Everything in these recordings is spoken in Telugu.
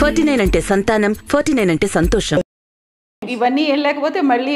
ఫార్టీ నైన్ అంటే సంతానం ఫార్టీ నైన్ అంటే సంతోషం ఇవన్నీ ఏం లేకపోతే మళ్ళీ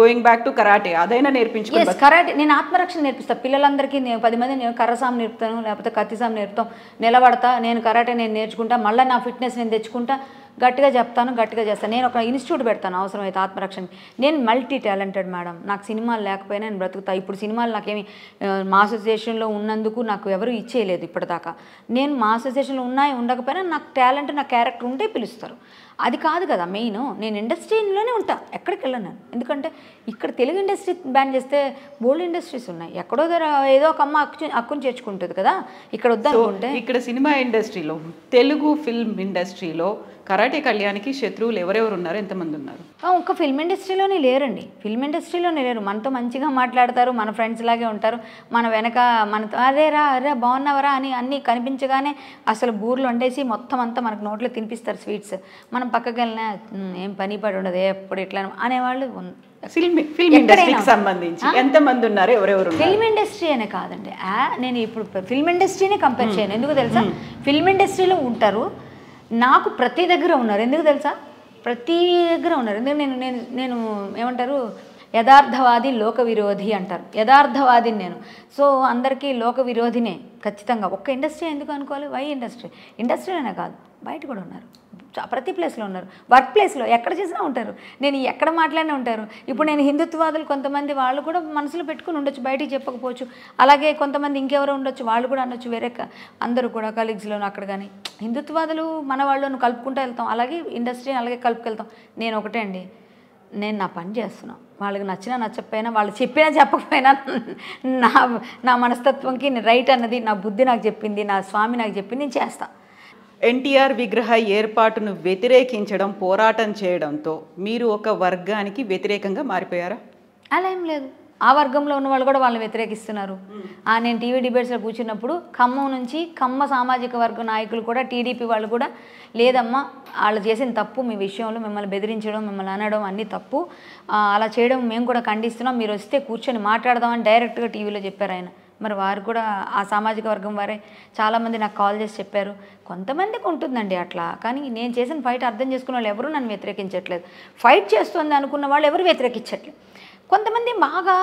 గోయింగ్ బ్యాక్ టు కరాటే అదైనా నేర్పించుకోవాలి కరాటే నేను ఆత్మరక్షణ నేర్పిస్తాను పిల్లలందరికీ నేను పది మంది నేను కర్రసాం నేర్పుతాను లేకపోతే కత్తిసాం నేర్పుతాం నిలబడతా నేను కరాటే నేను నేర్చుకుంటా మళ్ళీ నా ఫిట్నెస్ నేను తెచ్చుకుంటా గట్టిగా చెప్తాను గట్టిగా చేస్తాను నేను ఒక ఇన్స్టిట్యూట్ పెడతాను అవసరమైతే ఆత్మరక్షణ నేను మల్టీ టాలెంటెడ్ మేడం నాకు సినిమాలు లేకపోయినా నేను బ్రతుకుతా ఇప్పుడు సినిమాలు నాకేమి uh, మా అసోసియేషన్లో ఉన్నందుకు నాకు ఎవరు ఇచ్చేయలేదు ఇప్పటిదాకా నేను మా అసోసియేషన్లో ఉన్నాయి ఉండకపోయినా నాకు టాలెంట్ నా క్యారెక్టర్ ఉంటే పిలుస్తారు అది కాదు కదా మెయిన్ నేను ఇండస్ట్రీలోనే ఉంటా ఎక్కడికి వెళ్ళను ఎందుకంటే ఇక్కడ తెలుగు ఇండస్ట్రీ బ్యాన్ చేస్తే బోల్డ్ ఇండస్ట్రీస్ ఉన్నాయి ఎక్కడో దగ్గర ఏదో ఒక అమ్మ అక్కు అక్కును చేర్చుకుంటుంది కదా ఇక్కడ వద్దానుకుంటే ఇక్కడ సినిమా ఇండస్ట్రీలో తెలుగు ఫిల్మ్ ఇండస్ట్రీలో కరాటే కళ్యాణ్కి శత్రువులు ఎవరెవరు ఉన్నారు ఎంతమంది ఉన్నారు ఒక్క ఫిల్మ్ ఇండస్ట్రీలోనే లేరండి ఫిల్మ్ ఇండస్ట్రీలోనే లేరు మనతో మంచిగా మాట్లాడతారు మన ఫ్రెండ్స్ లాగే ఉంటారు మన వెనక మనతో రా అరే బాగున్నావరా అని అన్నీ కనిపించగానే అసలు బూర్లు వండేసి మొత్తం అంతా మనకు నోట్లో తినిపిస్తారు స్వీట్స్ మనం పక్కకి వెళ్ళినా ఏం పని పడి ఉండదు ఎప్పుడు ఇట్లా అనేవాళ్ళు ఫిల్మ్ ఫిల్మ్ సంబంధించి ఎంతమంది ఉన్నారు ఎవరెవరు ఫిల్మ్ ఇండస్ట్రీ అనే కాదండి నేను ఇప్పుడు ఫిల్మ్ ఇండస్ట్రీనే కంపేర్ చేయను ఎందుకు తెలుసా ఫిల్మ్ ఇండస్ట్రీలో ఉంటారు నాకు ప్రతి దగ్గర ఉన్నారు ఎందుకు తెలుసా ప్రతి దగ్గర ఉన్నారు ఎందుకు నేను నేను నేను ఏమంటారు యథార్థవాది లోక విరోధి అంటారు యథార్థవాదిని నేను సో అందరికీ లోక విరోధినే ఖచ్చితంగా ఒక్క ఇండస్ట్రీ ఎందుకు అనుకోవాలి వై ఇండస్ట్రీ ఇండస్ట్రీలోనే కాదు బయట కూడా ఉన్నారు ప్రతి ప్లేస్లో ఉన్నారు వర్క్ ప్లేస్లో ఎక్కడ చేసినా ఉంటారు నేను ఎక్కడ మాట్లాడినా ఉంటారు ఇప్పుడు నేను హిందుత్వాదులు కొంతమంది వాళ్ళు కూడా మనసులో పెట్టుకుని ఉండొచ్చు బయటికి చెప్పకపోవచ్చు అలాగే కొంతమంది ఇంకెవరో ఉండొచ్చు వాళ్ళు కూడా అనొచ్చు వేరే అందరూ కూడా కలీగ్స్లోను అక్కడ కానీ హిందుత్వాదులు మన వాళ్ళను కలుపుకుంటూ వెళ్తాం అలాగే ఇండస్ట్రీని అలాగే కలుపుకెళ్తాం నేను ఒకటే అండి నేను నా పని చేస్తున్నాను వాళ్ళకి నచ్చినా నచ్చకపోయినా వాళ్ళు చెప్పినా చెప్పకపోయినా నా నా మనస్తత్వంకి రైట్ అన్నది నా బుద్ధి నాకు చెప్పింది నా స్వామి నాకు చెప్పింది నేను చేస్తాను ఎన్టీఆర్ విగ్రహ ఏర్పాటును వ్యతిరేకించడం పోరాటం చేయడంతో మీరు ఒక వర్గానికి వ్యతిరేకంగా మారిపోయారా అలా ఏం లేదు ఆ వర్గంలో ఉన్న వాళ్ళు కూడా వాళ్ళని వ్యతిరేకిస్తున్నారు ఆ నేను టీవీ డిబేట్స్లో కూర్చున్నప్పుడు ఖమ్మం నుంచి ఖమ్మ సామాజిక వర్గ నాయకులు కూడా టీడీపీ వాళ్ళు కూడా లేదమ్మా వాళ్ళు చేసిన తప్పు మీ విషయంలో మిమ్మల్ని బెదిరించడం మిమ్మల్ని అనడం అన్నీ తప్పు అలా చేయడం మేము కూడా ఖండిస్తున్నాం మీరు వస్తే కూర్చొని మాట్లాడదామని డైరెక్ట్గా టీవీలో చెప్పారు ఆయన మరి వారు కూడా ఆ సామాజిక వర్గం వారే చాలామంది నాకు కాల్ చేసి చెప్పారు కొంతమందికి ఉంటుందండి అట్లా కానీ నేను చేసిన ఫైట్ అర్థం చేసుకున్న వాళ్ళు ఎవరూ నన్ను వ్యతిరేకించట్లేదు ఫైట్ చేస్తుంది అనుకున్న వాళ్ళు ఎవరు వ్యతిరేకించట్లేదు కొంతమంది బాగా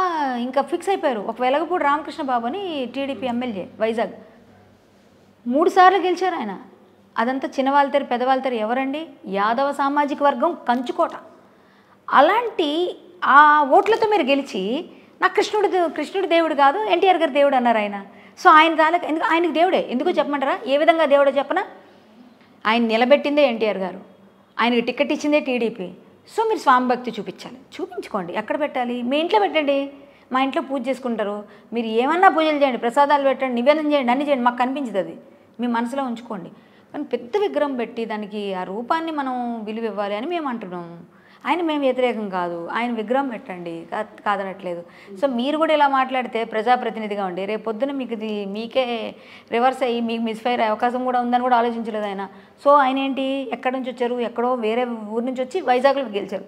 ఇంకా ఫిక్స్ అయిపోయారు ఒక వెలగపూడి రామకృష్ణ బాబు అని టీడీపీ ఎమ్మెల్యే వైజాగ్ మూడు సార్లు గెలిచారు ఆయన అదంతా చిన్నవాళ్ళతారు పెదవాళ్ళతారు ఎవరండి యాదవ సామాజిక వర్గం కంచుకోట అలాంటి ఆ ఓట్లతో మీరు గెలిచి నాకు కృష్ణుడు కృష్ణుడు దేవుడు కాదు ఎన్టీఆర్ గారు దేవుడు అన్నారు ఆయన సో ఆయన రాలేక ఎందుకు ఆయనకు దేవుడే ఎందుకు చెప్పమంటారా ఏ విధంగా దేవుడో చెప్పనా ఆయన నిలబెట్టిందే ఎన్టీఆర్ గారు ఆయనకి టికెట్ ఇచ్చిందే టీడీపీ సో మీరు స్వామి భక్తి చూపించాలి చూపించుకోండి ఎక్కడ పెట్టాలి మీ ఇంట్లో పెట్టండి మా ఇంట్లో పూజ చేసుకుంటారు మీరు ఏమన్నా పూజలు చేయండి ప్రసాదాలు పెట్టండి నివేదన చేయండి అన్నీ చేయండి మాకు కనిపించదు అది మీ మనసులో ఉంచుకోండి కానీ పెద్ద విగ్రహం పెట్టి దానికి ఆ రూపాన్ని మనం విలువ ఇవ్వాలి అని మేము అంటున్నాము ఆయన మేము వ్యతిరేకం కాదు ఆయన విగ్రహం పెట్టండి కాదనట్లేదు సో మీరు కూడా ఇలా మాట్లాడితే ప్రజాప్రతినిధిగా ఉండి రేపు పొద్దున మీకు ఇది మీకే రివర్స్ అయ్యి మీకు మిస్ఫైర్ అయ్యే అవకాశం కూడా ఉందని కూడా ఆలోచించలేదు ఆయన సో ఆయన ఏంటి ఎక్కడి నుంచి వచ్చారు ఎక్కడో వేరే ఊరి నుంచి వచ్చి వైజాగ్లో గెలిచారు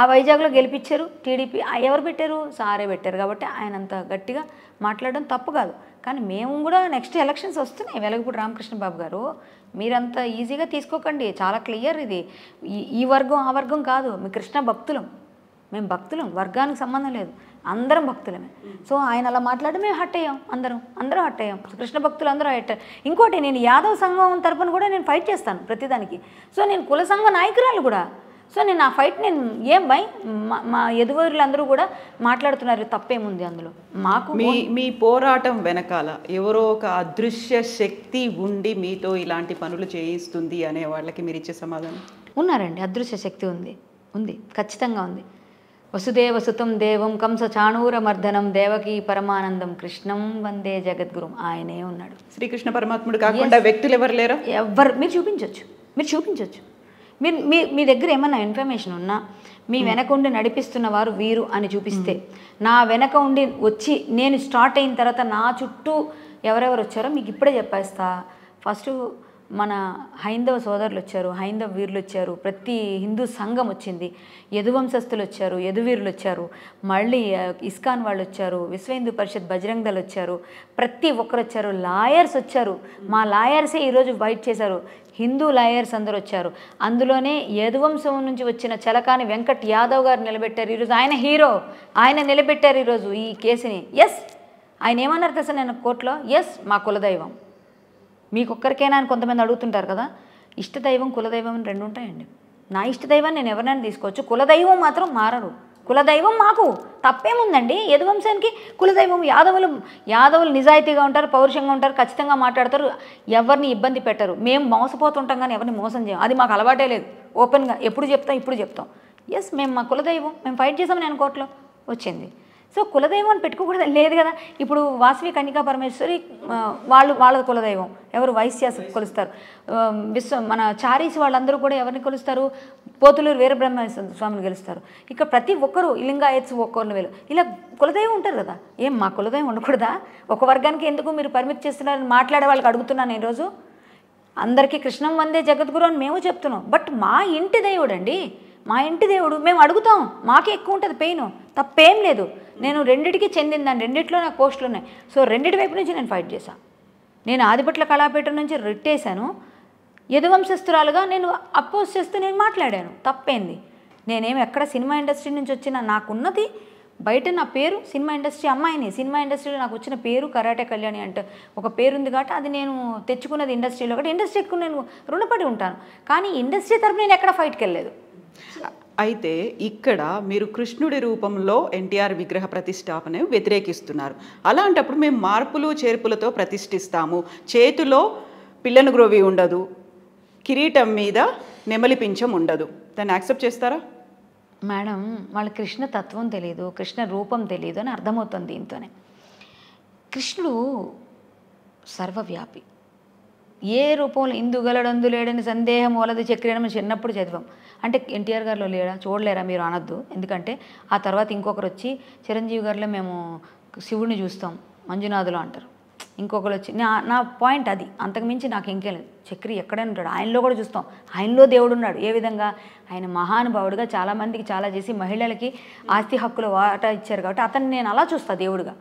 ఆ వైజాగ్లో గెలిపించారు టీడీపీ ఎవరు పెట్టారు సారే పెట్టారు కాబట్టి ఆయన అంత గట్టిగా మాట్లాడడం తప్పు కాదు కానీ మేము కూడా నెక్స్ట్ ఎలక్షన్స్ వస్తున్నాయి వెలగపూడి రామకృష్ణ బాబు గారు మీరంత ఈజీగా తీసుకోకండి చాలా క్లియర్ ఇది ఈ వర్గం ఆ వర్గం కాదు మీ కృష్ణ భక్తులం మేము భక్తులం వర్గానికి సంబంధం లేదు అందరం భక్తులమే సో ఆయన అలా మాట్లాడి మేము హట్ అయ్యాం అందరం అందరం హట్ అయ్యాం కృష్ణ భక్తులు అందరూ హట్ ఇంకోటి నేను యాదవ్ సంఘం తరపున కూడా నేను ఫైట్ చేస్తాను ప్రతిదానికి సో నేను కుల సంఘ నాయకురాలు కూడా సో నేను ఆ ఫైట్ నేను ఏం భయ్ మా ఎదుగురులందరూ కూడా మాట్లాడుతున్నారు తప్పేముంది అందులో మాకు మీ మీ పోరాటం వెనకాల ఎవరో ఒక అదృశ్య శక్తి ఉండి మీతో ఇలాంటి పనులు చేయిస్తుంది అనే వాళ్ళకి మీరు ఇచ్చే సమాధానం ఉన్నారండి అదృశ్య శక్తి ఉంది ఉంది ఖచ్చితంగా ఉంది వసుదేవ సుతం దేవం కంస చాణూర మర్దనం దేవకీ పరమానందం కృష్ణం వందే జగద్గురు ఆయనే ఉన్నాడు శ్రీకృష్ణ పరమాత్ముడు కాకుండా వ్యక్తులు ఎవరు లేరు ఎవరు మీరు చూపించవచ్చు మీరు చూపించవచ్చు మీరు మీ మీ దగ్గర ఏమైనా ఇన్ఫర్మేషన్ ఉన్నా మీ hmm. వెనక ఉండి నడిపిస్తున్న వారు వీరు అని చూపిస్తే hmm. నా వెనక ఉండి వచ్చి నేను స్టార్ట్ అయిన తర్వాత నా చుట్టూ ఎవరెవరు వచ్చారో మీకు ఇప్పుడే చెప్పేస్తా ఫస్ట్ మన హైందవ సోదరులు వచ్చారు హైందవ వీరులు వచ్చారు ప్రతి హిందూ సంఘం వచ్చింది యదువంశస్థులు వచ్చారు యదువీరులు వచ్చారు మళ్ళీ ఇస్కాన్ వాళ్ళు వచ్చారు విశ్వ హిందూ పరిషత్ బజరంగ్ దళ్ వచ్చారు ప్రతి ఒక్కరు వచ్చారు లాయర్స్ వచ్చారు hmm. మా లాయర్సే ఈరోజు బయట చేశారు హిందూ లాయర్స్ అందరు వచ్చారు అందులోనే యదువంశం నుంచి వచ్చిన చలకాని వెంకట్ యాదవ్ గారు నిలబెట్టారు ఈరోజు ఆయన హీరో ఆయన నిలబెట్టారు ఈరోజు ఈ కేసుని ఎస్ ఆయన ఏమన్నారు తెలుసా నేను కోర్టులో ఎస్ మా కులదైవం మీకొక్కరికైనా అని కొంతమంది అడుగుతుంటారు కదా ఇష్టదైవం కులదైవం రెండు ఉంటాయండి నా ఇష్టదైవాన్ని నేను ఎవరినైనా తీసుకోవచ్చు కులదైవం మాత్రం మారరు కులదైవం మాకు తప్పేముందండి యదువంశానికి కులదైవం యాదవులు యాదవులు నిజాయితీగా ఉంటారు పౌరుషంగా ఉంటారు ఖచ్చితంగా మాట్లాడతారు ఎవరిని ఇబ్బంది పెట్టరు మేము మోసపోతుంటాం కానీ ఎవరిని మోసం చేయం అది మాకు అలవాటే లేదు ఓపెన్గా ఎప్పుడు చెప్తాం ఇప్పుడు చెప్తాం ఎస్ మేము మా కులదైవం మేము ఫైట్ చేసామని అనుకోవట్లో వచ్చింది సో కులదైవం అని పెట్టుకోకూడదు లేదు కదా ఇప్పుడు వాసవి కన్యకా పరమేశ్వరి వాళ్ళు వాళ్ళ కులదైవం ఎవరు వైశ్యాస్ కొలుస్తారు విశ్వ మన చారీస్ వాళ్ళందరూ కూడా ఎవరిని కొలుస్తారు పోతులూరు వీరబ్రహ్మ స్వామిని గెలుస్తారు ఇక ప్రతి ఒక్కరు లింగాయత్స్ ఒక్కరు వేలు ఇలా కులదైవం ఉంటారు కదా ఏం మా కులదైవం ఉండకూడదా ఒక వర్గానికి ఎందుకు మీరు పరిమితి చేస్తున్నారని మాట్లాడే వాళ్ళకి అడుగుతున్నాను ఈరోజు అందరికీ కృష్ణం వందే జగద్గురు అని మేము చెప్తున్నాం బట్ మా ఇంటి దేవుడు అండి మా ఇంటి దేవుడు మేము అడుగుతాం మాకే ఎక్కువ ఉంటుంది పెయిన్ తప్పేం లేదు నేను రెండిటికి చెందిందని దాన్ని రెండిట్లో నాకు పోస్టులు ఉన్నాయి సో రెండిటి వైపు నుంచి నేను ఫైట్ చేశాను నేను ఆదిపట్ల కళాపీఠం నుంచి రిట్టేశాను యదువంశస్థురాలుగా నేను అపోజ్ చేస్తూ నేను మాట్లాడాను తప్పేంది నేనేమి ఎక్కడ సినిమా ఇండస్ట్రీ నుంచి వచ్చిన నాకున్నది బయట నా పేరు సినిమా ఇండస్ట్రీ అమ్మాయిని సినిమా ఇండస్ట్రీలో నాకు వచ్చిన పేరు కరాటే కళ్యాణి అంటే ఒక పేరు ఉంది కాబట్టి అది నేను తెచ్చుకున్నది ఇండస్ట్రీలో కాబట్టి ఇండస్ట్రీకి నేను రుణపడి ఉంటాను కానీ ఇండస్ట్రీ తరపు నేను ఎక్కడ ఫైట్కి వెళ్ళలేదు అయితే ఇక్కడ మీరు కృష్ణుడి రూపంలో ఎన్టీఆర్ విగ్రహ ప్రతిష్టాపన వ్యతిరేకిస్తున్నారు అలాంటప్పుడు మేము మార్పులు చేర్పులతో ప్రతిష్ఠిస్తాము చేతిలో పిల్లను గ్రోవి ఉండదు కిరీటం మీద నెమలి పించం ఉండదు దాన్ని యాక్సెప్ట్ చేస్తారా మేడం వాళ్ళ కృష్ణ తత్వం తెలియదు కృష్ణ రూపం తెలియదు అని అర్థమవుతుంది దీంతోనే కృష్ణుడు సర్వవ్యాపి ఏ రూపంలో ఇందు గలడందు లేడని సందేహం వలది చక్రేనమని చిన్నప్పుడు చదివాం అంటే ఎన్టీఆర్ గారిలో లేడా చూడలేరా మీరు అనొద్దు ఎందుకంటే ఆ తర్వాత ఇంకొకరు వచ్చి చిరంజీవి గారిలో మేము శివుడిని చూస్తాం మంజునాథులు అంటారు ఇంకొకరు వచ్చి నా నా పాయింట్ అది అంతకుమించి నాకు ఇంకేం లేదు చక్రి ఎక్కడైనా ఉంటాడు ఆయనలో కూడా చూస్తాం ఆయనలో దేవుడు ఉన్నాడు ఏ విధంగా ఆయన మహానుభావుడుగా చాలామందికి చాలా చేసి మహిళలకి ఆస్తి హక్కులు వాటా ఇచ్చారు కాబట్టి అతన్ని నేను అలా చూస్తాను దేవుడుగా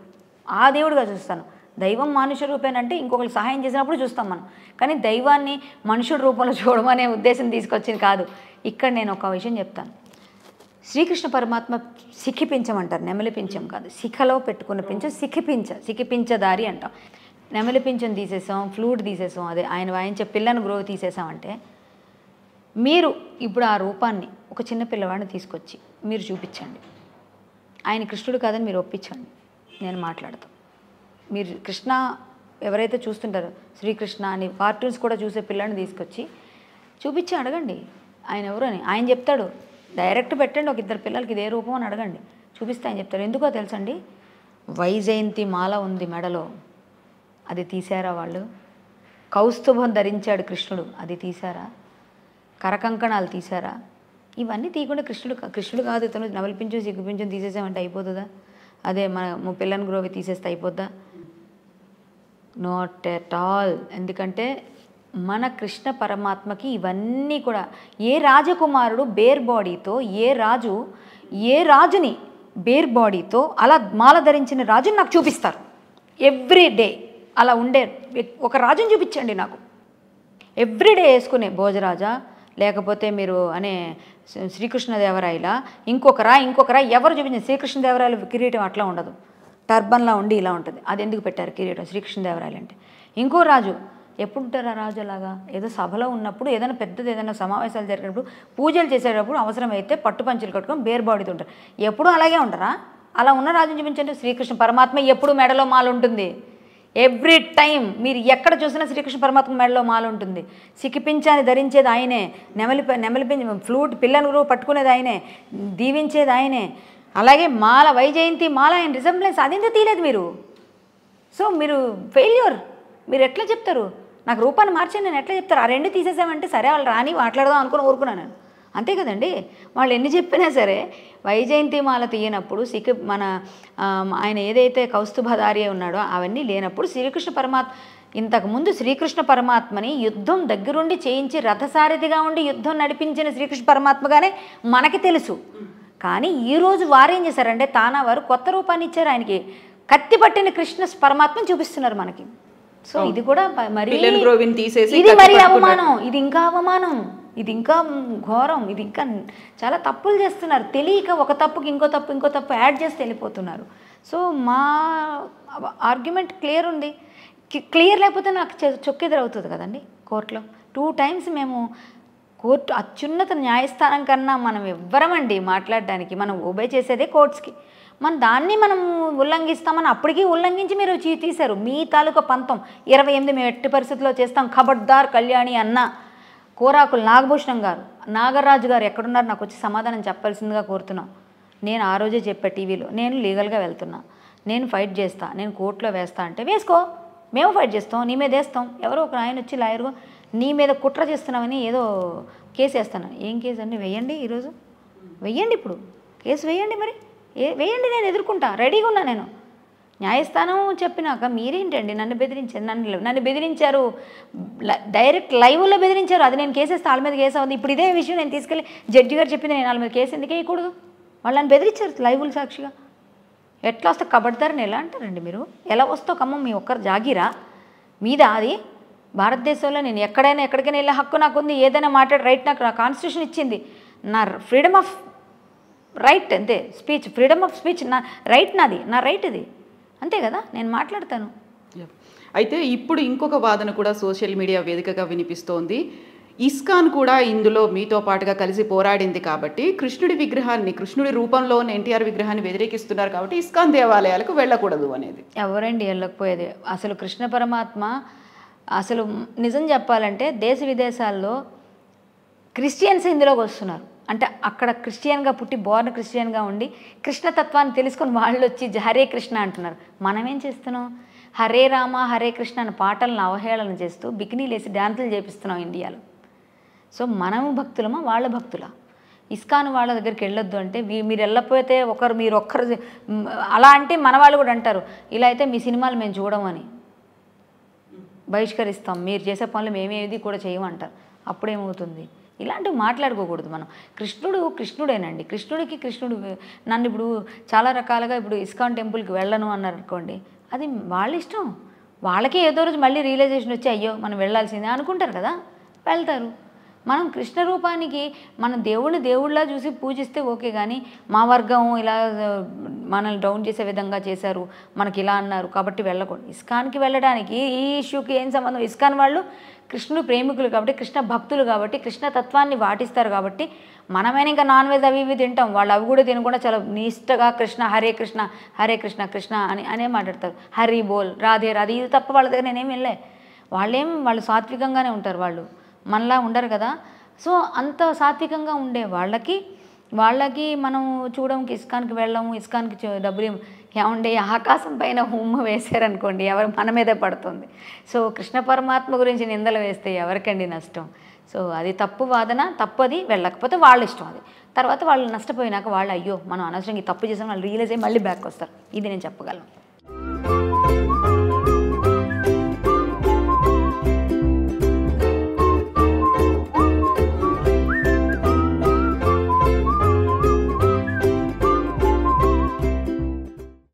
ఆ దేవుడుగా చూస్తాను దైవం మనుష్య రూపేనంటే ఇంకొకరు సహాయం చేసినప్పుడు చూస్తాం మనం కానీ దైవాన్ని మనుషుడు రూపంలో చూడడం అనే ఉద్దేశం తీసుకొచ్చింది కాదు ఇక్కడ నేను ఒక విషయం చెప్తాను శ్రీకృష్ణ పరమాత్మ సిఖిపించమంటారు నెమలిపించం కాదు శిఖలో పెట్టుకున్న పించం సిఖిపించ సిఖిపించదారి అంటాం నెమలిపించం తీసేసాం ఫ్లూట్ తీసేసాం అదే ఆయన వాయించే పిల్లను గ్రో తీసేసామంటే మీరు ఇప్పుడు ఆ రూపాన్ని ఒక చిన్న పిల్లవాడిని తీసుకొచ్చి మీరు చూపించండి ఆయన కృష్ణుడు కాదని మీరు ఒప్పించండి నేను మాట్లాడతాను మీరు కృష్ణ ఎవరైతే చూస్తుంటారో శ్రీకృష్ణ అని కార్టూన్స్ కూడా చూసే పిల్లల్ని తీసుకొచ్చి చూపించి అడగండి ఆయన ఎవరు అని ఆయన చెప్తాడు డైరెక్ట్ పెట్టండి ఒక ఇద్దరు పిల్లలకి ఇదే రూపం అని అడగండి చూపిస్తే ఆయన చెప్తాడు ఎందుకో తెలుసండి వైజయంతి మాల ఉంది మెడలో అది తీశారా వాళ్ళు కౌస్తుభం ధరించాడు కృష్ణుడు అది తీశారా కరకంకణాలు తీశారా ఇవన్నీ తీయకుండా కృష్ణుడు కృష్ణుడు కాదు ఇతను నవలిపించు సిగ్గుపించు తీసేసామంటే అయిపోతుందా అదే మన పిల్లని గ్రోవి తీసేస్తే అయిపోద్దా నాట్ ఎట్ ఆల్ ఎందుకంటే మన కృష్ణ పరమాత్మకి ఇవన్నీ కూడా ఏ రాజకుమారుడు బేర్ బాడీతో ఏ రాజు ఏ రాజుని బేర్ బాడీతో అలా మాల ధరించిన రాజుని నాకు చూపిస్తారు ఎవ్రీ డే అలా ఉండే ఒక రాజుని చూపించండి నాకు డే వేసుకునే భోజరాజా లేకపోతే మీరు అనే శ్రీకృష్ణదేవరాయల ఇంకొకరా ఇంకొకరా ఎవరు చూపించండి శ్రీకృష్ణదేవరాయలు కిరీటం అట్లా ఉండదు టర్బన్లా ఉండి ఇలా ఉంటుంది అది ఎందుకు పెట్టారు కిరీటం శ్రీకృష్ణదేవరాయలు అంటే ఇంకో రాజు ఎప్పుడు ఉంటారు ఆ రాజు అలాగా ఏదో సభలో ఉన్నప్పుడు ఏదైనా పెద్దది ఏదైనా సమావేశాలు జరిగినప్పుడు పూజలు చేసేటప్పుడు అవసరమైతే పట్టు పంచులు కట్టుకొని బేర్బాడితో ఉంటారు ఎప్పుడూ అలాగే ఉంటారా అలా ఉన్న రాజుని చూపించండి శ్రీకృష్ణ పరమాత్మ ఎప్పుడు మెడలో ఉంటుంది ఎవ్రీ టైం మీరు ఎక్కడ చూసినా శ్రీకృష్ణ పరమాత్మ మెడలో మాల ఉంటుంది సిక్కిపించాన్ని ధరించేది ఆయనే నెమలి నెమలిపించి ఫ్లూట్ పిల్లలు పట్టుకునేది ఆయనే దీవించేది ఆయనే అలాగే మాల వైజయంతి మాల ఆయన రిజంబ్లెన్స్ అదింత తీయలేదు మీరు సో మీరు ఫెయిల్యూర్ మీరు ఎట్లా చెప్తారు నాకు రూపాన్ని మార్చి నేను ఎట్లా చెప్తారు ఆ రెండు తీసేసామంటే సరే వాళ్ళు రాని మాట్లాడదాం అనుకుని ఊరుకున్నాను అంతే కదండి వాళ్ళు ఎన్ని చెప్పినా సరే వైజయంతి మాల తీయనప్పుడు సిక్ మన ఆయన ఏదైతే కౌస్తుభధారి ఉన్నాడో అవన్నీ లేనప్పుడు శ్రీకృష్ణ పరమాత్మ ఇంతకుముందు శ్రీకృష్ణ పరమాత్మని యుద్ధం దగ్గరుండి చేయించి రథసారథిగా ఉండి యుద్ధం నడిపించిన శ్రీకృష్ణ పరమాత్మగానే మనకి తెలుసు కానీ ఈరోజు వారేం చేశారంటే తానా వారు కొత్త రూపాన్ని ఇచ్చారు ఆయనకి కత్తి పట్టిన కృష్ణ పరమాత్మను చూపిస్తున్నారు మనకి సో ఇది కూడా మరి ఇది మరి అవమానం ఇది ఇంకా అవమానం ఇది ఇంకా ఘోరం ఇది ఇంకా చాలా తప్పులు చేస్తున్నారు తెలియక ఒక తప్పుకి ఇంకో తప్పు ఇంకో తప్పు యాడ్ చేసి వెళ్ళిపోతున్నారు సో మా ఆర్గ్యుమెంట్ క్లియర్ ఉంది క్లియర్ లేకపోతే నాకు చొక్కెదరవుతుంది కదండి కోర్టులో టూ టైమ్స్ మేము కోర్టు అత్యున్నత న్యాయస్థానం కన్నా మనం ఎవ్వరమండి మాట్లాడడానికి మనం ఓబే చేసేదే కోర్ట్స్కి మన దాన్ని మనం ఉల్లంఘిస్తామని అప్పటికీ ఉల్లంఘించి మీరు చీ తీశారు మీ తాలూకా పంతం ఇరవై ఎనిమిది మేము ఎట్టి పరిస్థితుల్లో చేస్తాం ఖబర్దార్ కళ్యాణి అన్న కోరాకులు నాగభూషణం గారు నాగరాజు గారు ఎక్కడున్నారు నాకు వచ్చి సమాధానం చెప్పాల్సిందిగా కోరుతున్నాం నేను ఆ రోజే చెప్పా టీవీలో నేను లీగల్గా వెళ్తున్నా నేను ఫైట్ చేస్తా నేను కోర్టులో వేస్తా అంటే వేసుకో మేము ఫైట్ చేస్తాం నీ మీద వేస్తాం ఎవరో ఒక ఆయన వచ్చి లాయర్గా నీ మీద కుట్ర చేస్తున్నామని ఏదో కేసు వేస్తాను ఏం కేసు అండి వెయ్యండి ఈరోజు వెయ్యండి ఇప్పుడు కేసు వేయండి మరి ఏ వేయండి నేను ఎదుర్కొంటా రెడీగా ఉన్నా నేను న్యాయస్థానం చెప్పినాక మీరేంటండి నన్ను బెదిరించారు నన్ను నన్ను బెదిరించారు డైరెక్ట్ లైవ్లో బెదిరించారు అది నేను కేసేస్తే వాళ్ళ మీద కేసు అవుతుంది ఇప్పుడు ఇదే విషయం నేను తీసుకెళ్ళి జడ్జి గారు చెప్పింది నేను వాళ్ళ మీద కేసు ఎందుకు వేయకూడదు వాళ్ళు నన్ను బెదిరించారు లైవ్లు సాక్షిగా ఎట్లా వస్తే కబడతారని ఎలా అంటారండి మీరు ఎలా వస్తావు కమ్మ మీ ఒక్కరు జాగిరా మీద అది భారతదేశంలో నేను ఎక్కడైనా ఎక్కడికైనా వెళ్ళే హక్కు నాకు ఉంది ఏదైనా మాట్లాడే రైట్ నాకు నా కాన్స్టిట్యూషన్ ఇచ్చింది నా ఫ్రీడమ్ ఆఫ్ రైట్ అంతే స్పీచ్ ఫ్రీడమ్ ఆఫ్ స్పీచ్ నా రైట్ నాది నా రైట్ ఇది అంతే కదా నేను మాట్లాడతాను అయితే ఇప్పుడు ఇంకొక వాదన కూడా సోషల్ మీడియా వేదికగా వినిపిస్తోంది ఇస్కాన్ కూడా ఇందులో మీతో పాటుగా కలిసి పోరాడింది కాబట్టి కృష్ణుడి విగ్రహాన్ని కృష్ణుడి రూపంలో ఉన్న ఎన్టీఆర్ విగ్రహాన్ని వ్యతిరేకిస్తున్నారు కాబట్టి ఇస్కాన్ దేవాలయాలకు వెళ్ళకూడదు అనేది ఎవరండి వెళ్ళకపోయేది అసలు కృష్ణ పరమాత్మ అసలు నిజం చెప్పాలంటే దేశ విదేశాల్లో క్రిస్టియన్స్ ఇందులోకి వస్తున్నారు అంటే అక్కడ క్రిస్టియన్గా పుట్టి బోర్న్ క్రిస్టియన్గా ఉండి కృష్ణతత్వాన్ని తెలుసుకుని వాళ్ళు వచ్చి హరే కృష్ణ అంటున్నారు మనం ఏం చేస్తున్నాం హరే రామ హరే కృష్ణ అనే పాటలను అవహేళన చేస్తూ బికినీలేసి డాన్సులు చేపిస్తున్నాం ఇండియాలో సో మనము భక్తులమా వాళ్ళ భక్తులా ఇస్కాన్ వాళ్ళ దగ్గరికి వెళ్ళొద్దు అంటే మీరు వెళ్ళకపోతే ఒకరు మీరు ఒక్కరు అలా అంటే మన వాళ్ళు కూడా అంటారు ఇలా అయితే మీ సినిమాలు మేము చూడమని బహిష్కరిస్తాం మీరు చేసే పనులు మేమేది కూడా చేయమంటారు అప్పుడేమవుతుంది ఇలాంటివి మాట్లాడుకోకూడదు మనం కృష్ణుడు కృష్ణుడేనండి కృష్ణుడికి కృష్ణుడు నన్ను ఇప్పుడు చాలా రకాలుగా ఇప్పుడు ఇస్కాన్ టెంపుల్కి వెళ్ళను అన్నారు అనుకోండి అది వాళ్ళ ఇష్టం వాళ్ళకే ఏదో రోజు మళ్ళీ రియలైజేషన్ వచ్చి అయ్యో మనం వెళ్ళాల్సిందే అనుకుంటారు కదా వెళ్తారు మనం కృష్ణ రూపానికి మన దేవుడిని దేవుళ్ళ చూసి పూజిస్తే ఓకే కానీ మా వర్గం ఇలా మనల్ని డౌన్ చేసే విధంగా చేశారు మనకి ఇలా అన్నారు కాబట్టి వెళ్ళకూడదు ఇస్కాన్కి వెళ్ళడానికి ఈ ఇష్యూకి ఏం సంబంధం ఇస్కాన్ వాళ్ళు కృష్ణుడు ప్రేమికులు కాబట్టి కృష్ణ భక్తులు కాబట్టి కృష్ణ తత్వాన్ని వాటిస్తారు కాబట్టి మనమైనా ఇంకా నాన్ వెజ్ అవి ఇవి తింటాం వాళ్ళు అవి కూడా తినకుండా చాలా నిష్టగా కృష్ణ హరే కృష్ణ హరే కృష్ణ కృష్ణ అని అనే మాట్లాడతారు హరి బోల్ రాధే రాధే ఇది తప్ప వాళ్ళ దగ్గర నేనేం వెళ్ళలే వాళ్ళేం వాళ్ళు సాత్వికంగానే ఉంటారు వాళ్ళు మనలా ఉండరు కదా సో అంత సాత్వికంగా ఉండే వాళ్ళకి వాళ్ళకి మనం చూడము ఇస్కాన్కి వెళ్ళము ఇస్కాన్కి డబ్బులు ఏముండే ఆకాశం పైన ఉమ్మ వేశారనుకోండి ఎవరు మన మీదే పడుతుంది సో కృష్ణ పరమాత్మ గురించి నిందలు వేస్తే ఎవరికండి నష్టం సో అది తప్పు వాదన తప్పు అది వెళ్ళకపోతే వాళ్ళ ఇష్టం అది తర్వాత వాళ్ళు నష్టపోయినాక వాళ్ళు అయ్యో మనం అనవసరంగా తప్పు చేసాం వాళ్ళు రియలైజ్ అయ్యి మళ్ళీ బ్యాక్ వస్తారు ఇది నేను చెప్పగలను